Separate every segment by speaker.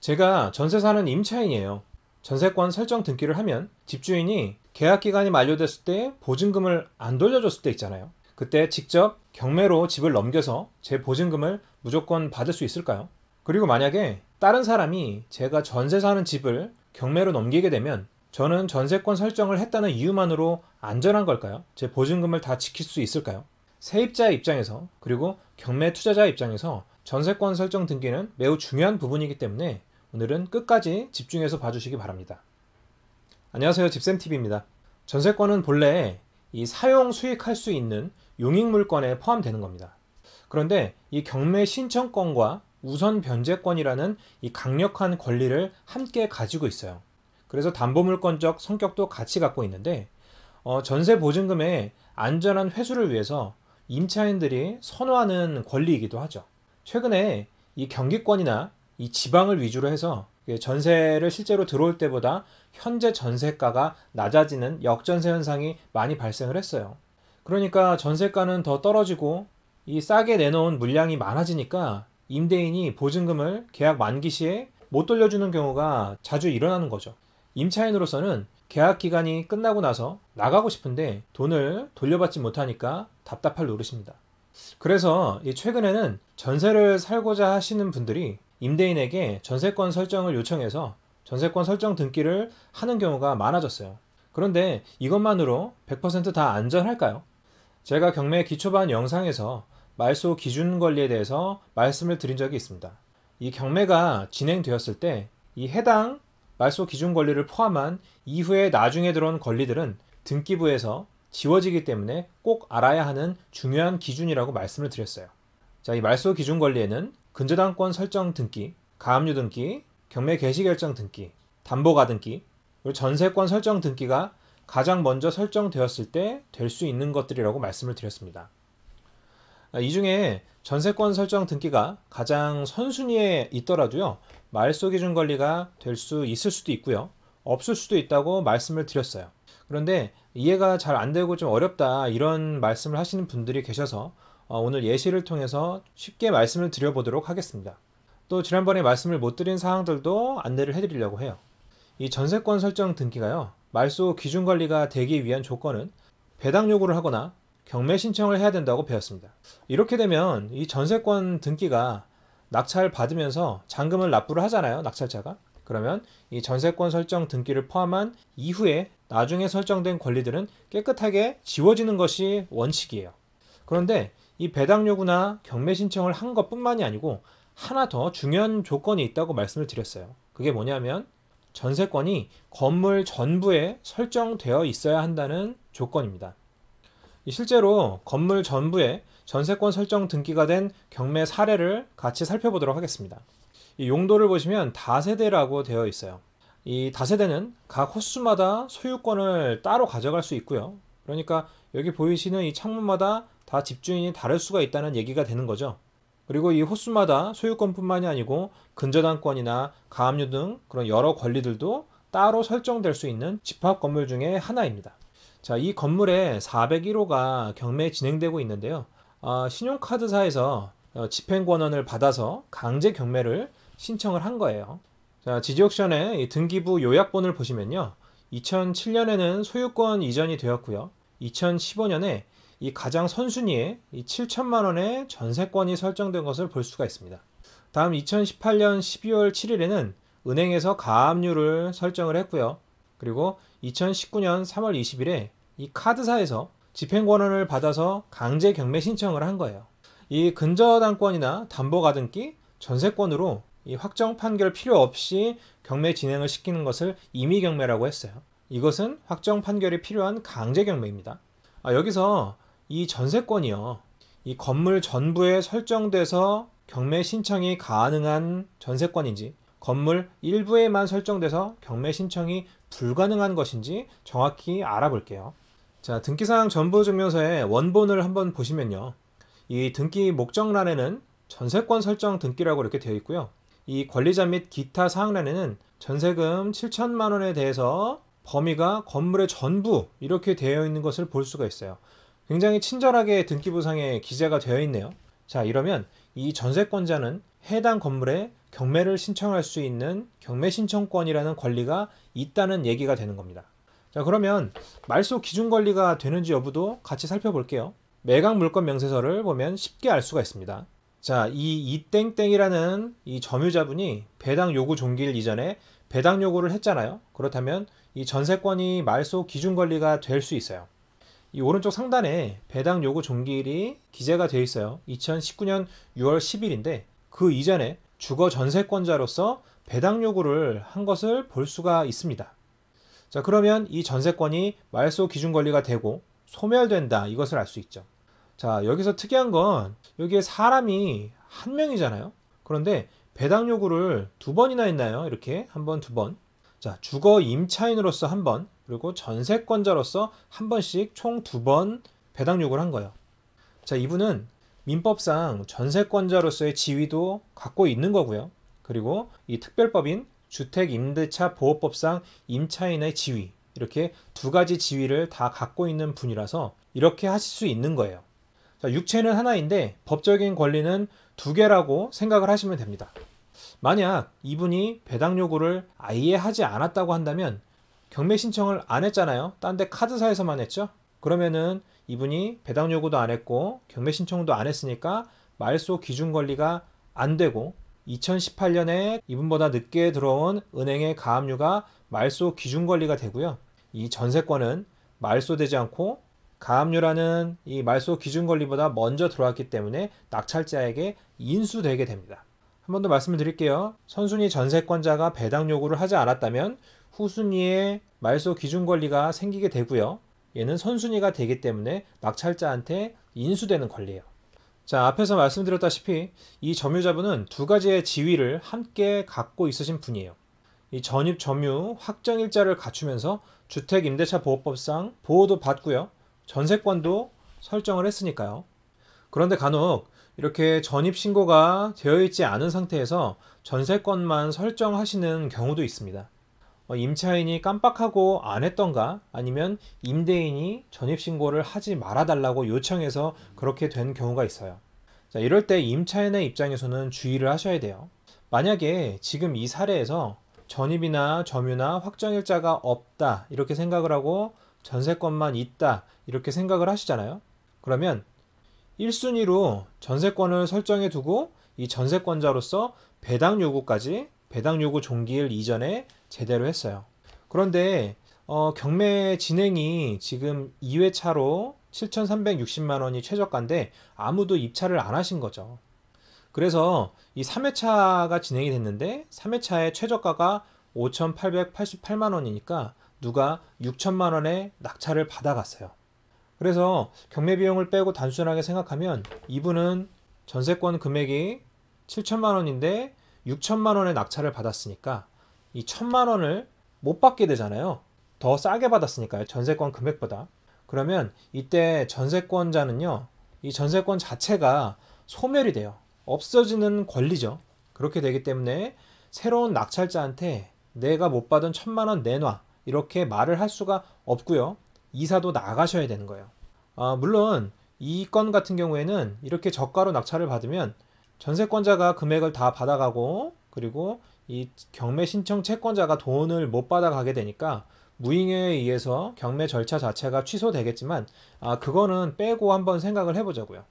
Speaker 1: 제가 전세 사는 임차인이에요. 전세권 설정 등기를 하면 집주인이 계약 기간이 만료됐을 때 보증금을 안 돌려줬을 때 있잖아요. 그때 직접 경매로 집을 넘겨서 제 보증금을 무조건 받을 수 있을까요? 그리고 만약에 다른 사람이 제가 전세 사는 집을 경매로 넘기게 되면 저는 전세권 설정을 했다는 이유만으로 안전한 걸까요? 제 보증금을 다 지킬 수 있을까요? 세입자 입장에서 그리고 경매 투자자 입장에서 전세권 설정 등기는 매우 중요한 부분이기 때문에 오늘은 끝까지 집중해서 봐주시기 바랍니다. 안녕하세요. 집쌤TV입니다. 전세권은 본래 이 사용 수익할 수 있는 용익물권에 포함되는 겁니다. 그런데 이 경매 신청권과 우선 변제권이라는 이 강력한 권리를 함께 가지고 있어요. 그래서 담보물권적 성격도 같이 갖고 있는데 어, 전세 보증금의 안전한 회수를 위해서 임차인들이 선호하는 권리이기도 하죠. 최근에 이 경기권이나 이 지방을 위주로 해서 전세를 실제로 들어올 때보다 현재 전세가가 낮아지는 역전세 현상이 많이 발생을 했어요. 그러니까 전세가는 더 떨어지고 이 싸게 내놓은 물량이 많아지니까 임대인이 보증금을 계약 만기 시에 못 돌려주는 경우가 자주 일어나는 거죠. 임차인으로서는 계약 기간이 끝나고 나서 나가고 싶은데 돈을 돌려받지 못하니까 답답할 노릇입니다. 그래서 최근에는 전세를 살고자 하시는 분들이 임대인에게 전세권 설정을 요청해서 전세권 설정 등기를 하는 경우가 많아졌어요. 그런데 이것만으로 100%다 안전할까요? 제가 경매 기초반 영상에서 말소 기준 권리에 대해서 말씀을 드린 적이 있습니다. 이 경매가 진행되었을 때 이 해당 말소 기준 권리를 포함한 이후에 나중에 들어온 권리들은 등기부에서 지워지기 때문에 꼭 알아야 하는 중요한 기준이라고 말씀을 드렸어요. 자, 이 말소 기준 권리에는 근저당권 설정 등기, 가압류 등기, 경매 개시 결정 등기, 담보가 등기, 그리고 전세권 설정 등기가 가장 먼저 설정되었을 때 될 수 있는 것들이라고 말씀을 드렸습니다. 아, 이 중에 전세권 설정 등기가 가장 선순위에 있더라도요, 말소 기준 권리가될 수 있을 수도 있고요, 없을 수도 있다고 말씀을 드렸어요. 그런데 이해가 잘 안 되고 좀 어렵다 이런 말씀을 하시는 분들이 계셔서 어, 오늘 예시를 통해서 쉽게 말씀을 드려보도록 하겠습니다. 또 지난번에 말씀을 못 드린 사항들도 안내를 해드리려고 해요. 이 전세권 설정 등기가요. 말소 기준 관리가 되기 위한 조건은 배당 요구를 하거나 경매 신청을 해야 된다고 배웠습니다. 이렇게 되면 이 전세권 등기가 낙찰 받으면서 잔금을 납부를 하잖아요. 낙찰자가. 그러면 이 전세권 설정 등기를 포함한 이후에 나중에 설정된 권리들은 깨끗하게 지워지는 것이 원칙이에요. 그런데 이 배당 요구나 경매 신청을 한 것뿐만이 아니고 하나 더 중요한 조건이 있다고 말씀을 드렸어요. 그게 뭐냐면 전세권이 건물 전부에 설정되어 있어야 한다는 조건입니다. 실제로 건물 전부에 전세권 설정 등기가 된 경매 사례를 같이 살펴보도록 하겠습니다. 용도를 보시면 다세대라고 되어 있어요. 이 다세대는 각 호수마다 소유권을 따로 가져갈 수 있고요. 그러니까 여기 보이시는 이 창문마다 다 집주인이 다를 수가 있다는 얘기가 되는 거죠. 그리고 이 호수마다 소유권뿐만이 아니고 근저당권이나 가압류 등 그런 여러 권리들도 따로 설정될 수 있는 집합 건물 중에 하나입니다. 자, 이 건물에 401호가 경매 진행되고 있는데요. 아, 신용카드사에서 어, 집행권한을 받아서 강제 경매를 신청을 한 거예요. 자, 지지옥션의 등기부 요약본을 보시면요. 2007년에는 소유권 이전이 되었고요. 2015년에 이 가장 선순위에 이 7천만 원의 전세권이 설정된 것을 볼 수가 있습니다. 다음 2018년 12월 7일에는 은행에서 가압류를 설정을 했고요. 그리고 2019년 3월 20일에 이 카드사에서 집행권한을 받아서 강제 경매 신청을 한 거예요. 이 근저당권이나 담보가등기, 전세권으로 이 확정 판결 필요 없이 경매 진행을 시키는 것을 임의 경매라고 했어요. 이것은 확정 판결이 필요한 강제 경매입니다. 아, 여기서 이 전세권이요. 이 건물 전부에 설정돼서 경매 신청이 가능한 전세권인지 건물 일부에만 설정돼서 경매 신청이 불가능한 것인지 정확히 알아볼게요. 자, 등기사항 전부증명서의 원본을 한번 보시면요. 이 등기 목적란에는 전세권 설정 등기라고 이렇게 되어 있고요. 이 권리자 및 기타 사항란에는 전세금 7천만 원에 대해서 범위가 건물의 전부 이렇게 되어 있는 것을 볼 수가 있어요. 굉장히 친절하게 등기부상에 기재가 되어 있네요. 자, 이러면 이 전세권자는 해당 건물에 경매를 신청할 수 있는 경매 신청권이라는 권리가 있다는 얘기가 되는 겁니다. 자, 그러면 말소 기준 권리가 되는지 여부도 같이 살펴볼게요. 매각 물건 명세서를 보면 쉽게 알 수가 있습니다. 자, 이 이땡땡이라는 이 점유자분이 배당 요구 종기일 이전에 배당 요구를 했잖아요. 그렇다면 이 전세권이 말소 기준 권리가 될 수 있어요. 이 오른쪽 상단에 배당 요구 종기일이 기재가 되어 있어요. 2019년 6월 10일인데 그 이전에 주거 전세권자로서 배당 요구를 한 것을 볼 수가 있습니다. 자, 그러면 이 전세권이 말소 기준 권리가 되고 소멸된다. 이것을 알 수 있죠. 자, 여기서 특이한 건 여기에 사람이 한 명이잖아요. 그런데 배당 요구를 두 번이나 했나요? 이렇게 한 번, 두 번. 자, 주거 임차인으로서 한 번, 그리고 전세권자로서 한 번씩 총 두 번 배당 요구를 한 거예요. 자, 이분은 민법상 전세권자로서의 지위도 갖고 있는 거고요. 그리고 이 특별법인 주택임대차보호법상 임차인의 지위 이렇게 두 가지 지위를 다 갖고 있는 분이라서 이렇게 하실 수 있는 거예요. 자, 육체는 하나인데 법적인 권리는 두 개라고 생각을 하시면 됩니다. 만약 이분이 배당 요구를 아예 하지 않았다고 한다면 경매 신청을 안 했잖아요. 딴 데 카드사에서만 했죠. 그러면은 이분이 배당 요구도 안 했고 경매 신청도 안 했으니까 말소 기준 권리가 안 되고 2018년에 이분보다 늦게 들어온 은행의 가압류가 말소 기준 권리가 되고요. 이 전세권은 말소되지 않고 가압류라는 이 말소 기준 권리보다 먼저 들어왔기 때문에 낙찰자에게 인수되게 됩니다. 한 번 더 말씀을 드릴게요. 선순위 전세권자가 배당 요구를 하지 않았다면 후순위에 말소 기준 권리가 생기게 되고요. 얘는 선순위가 되기 때문에 낙찰자한테 인수되는 권리예요. 자, 앞에서 말씀드렸다시피 이 점유자분은 두 가지의 지위를 함께 갖고 있으신 분이에요. 이 전입 점유 확정일자를 갖추면서 주택 임대차 보호법상 보호도 받고요. 전세권도 설정을 했으니까요. 그런데 간혹 이렇게 전입 신고가 되어 있지 않은 상태에서 전세권만 설정하시는 경우도 있습니다. 어, 임차인이 깜빡하고 안 했던가 아니면 임대인이 전입신고를 하지 말아달라고 요청해서 그렇게 된 경우가 있어요. 자, 이럴 때 임차인의 입장에서는 주의를 하셔야 돼요. 만약에 지금 이 사례에서 전입이나 점유나 확정일자가 없다 이렇게 생각을 하고 전세권만 있다 이렇게 생각을 하시잖아요. 그러면 1순위로 전세권을 설정해 두고 이 전세권자로서 배당 요구까지 배당 요구 종기일 이전에 제대로 했어요. 그런데 어, 경매 진행이 지금 2회차로 7,360만 원이 최저가인데 아무도 입찰을 안 하신 거죠. 그래서 이 3회차가 진행이 됐는데 3회차의 최저가가 5,888만 원이니까 누가 6천만 원의 낙찰을 받아갔어요. 그래서 경매 비용을 빼고 단순하게 생각하면 이분은 전세권 금액이 7천만 원인데 6천만 원의 낙찰을 받았으니까 이 천만 원을 못 받게 되잖아요. 더 싸게 받았으니까요. 전세권 금액보다. 그러면 이때 전세권자는요. 이 전세권 자체가 소멸이 돼요. 없어지는 권리죠. 그렇게 되기 때문에 새로운 낙찰자한테 내가 못 받은 천만 원 내놔 이렇게 말을 할 수가 없고요. 이사도 나가셔야 되는 거예요. 아, 물론 이 건 같은 경우에는 이렇게 저가로 낙찰을 받으면 전세권자가 금액을 다 받아가고 그리고 이 경매 신청 채권자가 돈을 못 받아가게 되니까 무잉에 의해서 경매 절차 자체가 취소되겠지만 아 그거는 빼고 한번 생각을 해보자고요.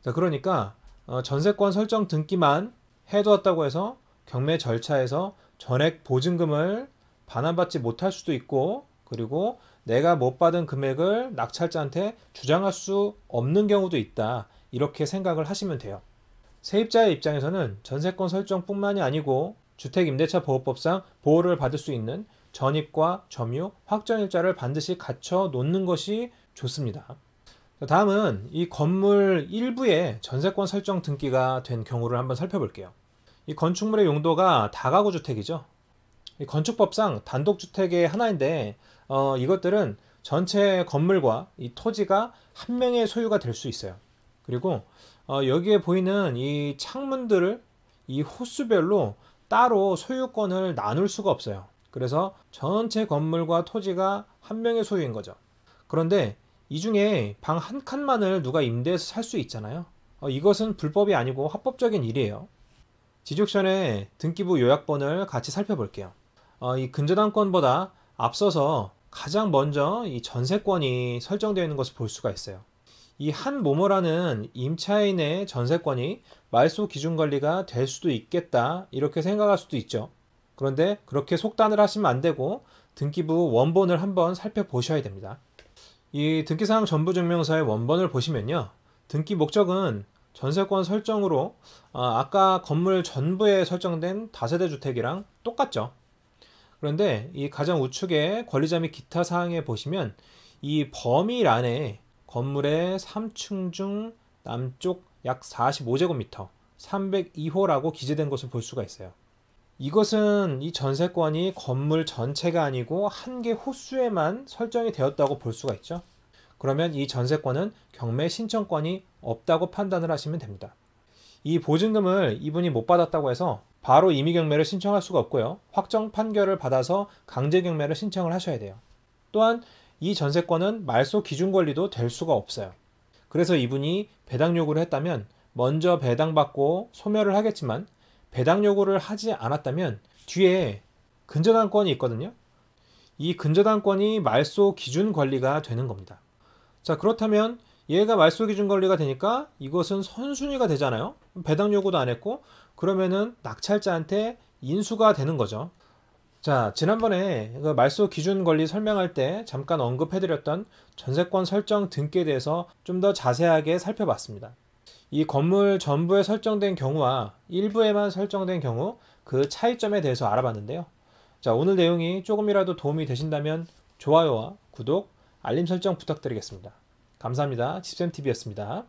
Speaker 1: 자, 그러니까 어, 전세권 설정 등기만 해두었다고 해서 경매 절차에서 전액 보증금을 반환받지 못할 수도 있고 그리고 내가 못 받은 금액을 낙찰자한테 주장할 수 없는 경우도 있다. 이렇게 생각을 하시면 돼요. 세입자의 입장에서는 전세권 설정뿐만이 아니고 주택임대차 보호법상 보호를 받을 수 있는 전입과 점유, 확정일자를 반드시 갖춰 놓는 것이 좋습니다. 다음은 이 건물 일부에 전세권 설정 등기가 된 경우를 한번 살펴볼게요. 이 건축물의 용도가 다가구 주택이죠. 건축법상 단독주택의 하나인데 어, 이것들은 전체 건물과 이 토지가 한 명의 소유가 될 수 있어요. 그리고 어, 여기에 보이는 이 창문들을 이 호수별로 따로 소유권을 나눌 수가 없어요. 그래서 전체 건물과 토지가 한 명의 소유인 거죠. 그런데 이 중에 방 한 칸만을 누가 임대해서 살 수 있잖아요. 어, 이것은 불법이 아니고 합법적인 일이에요. 지적션의 등기부 요약본을 같이 살펴볼게요. 어, 이 근저당권보다 앞서서 가장 먼저 이 전세권이 설정되어 있는 것을 볼 수가 있어요. 이한 모모라는 임차인의 전세권이 말소 기준 관리가 될 수도 있겠다 이렇게 생각할 수도 있죠. 그런데 그렇게 속단을 하시면 안 되고 등기부 원본을 한번 살펴보셔야 됩니다. 이 등기사항 전부증명서의 원본을 보시면요. 등기 목적은 전세권 설정으로 어, 아까 건물 전부에 설정된 다세대 주택이랑 똑같죠. 그런데 이 가장 우측에 권리자 및 기타 사항에 보시면 이 범위란에 건물의 3층 중 남쪽 약 45제곱미터 302호라고 기재된 것을 볼 수가 있어요. 이것은 이 전세권이 건물 전체가 아니고 한 개 호수에만 설정이 되었다고 볼 수가 있죠. 그러면 이 전세권은 경매 신청권이 없다고 판단을 하시면 됩니다. 이 보증금을 이분이 못 받았다고 해서 바로 임의 경매를 신청할 수가 없고요. 확정 판결을 받아서 강제 경매를 신청을 하셔야 돼요. 또한 이 전세권은 말소 기준 권리도 될 수가 없어요. 그래서 이분이 배당 요구를 했다면 먼저 배당받고 소멸을 하겠지만 배당 요구를 하지 않았다면 뒤에 근저당권이 있거든요. 이 근저당권이 말소 기준 권리가 되는 겁니다. 자, 그렇다면 얘가 말소 기준 권리가 되니까 이것은 선순위가 되잖아요. 배당 요구도 안 했고 그러면은 낙찰자한테 인수가 되는 거죠. 자, 지난번에 그 말소 기준 권리 설명할 때 잠깐 언급해드렸던 전세권 설정 등기에 대해서 좀 더 자세하게 살펴봤습니다. 이 건물 전부에 설정된 경우와 일부에만 설정된 경우 그 차이점에 대해서 알아봤는데요. 자, 오늘 내용이 조금이라도 도움이 되신다면 좋아요와 구독, 알림 설정 부탁드리겠습니다. 감사합니다. 집쌤TV였습니다.